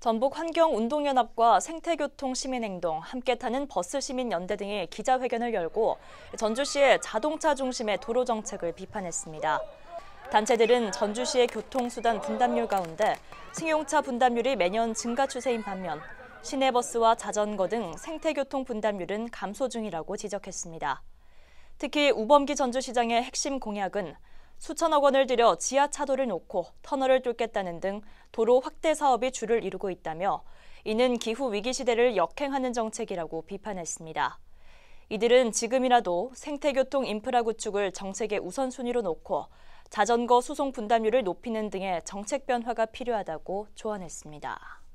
전북 환경운동연합과 생태교통 시민행동, 함께 타는 버스 시민연대 등이 기자회견을 열고 전주시의 자동차 중심의 도로 정책을 비판했습니다. 단체들은 전주시의 교통수단 분담률 가운데 승용차 분담률이 매년 증가 추세인 반면 시내버스와 자전거 등 생태교통 분담률은 감소 중이라고 지적했습니다. 특히 우범기 전주시장의 핵심 공약은 수천억 원을 들여 지하차도를 놓고 터널을 뚫겠다는 등 도로 확대 사업이 주를 이루고 있다며 이는 기후 위기 시대를 역행하는 정책이라고 비판했습니다. 이들은 지금이라도 생태교통 인프라 구축을 정책의 우선순위로 놓고 자전거 수송 분담률을 높이는 등의 정책 변화가 필요하다고 조언했습니다.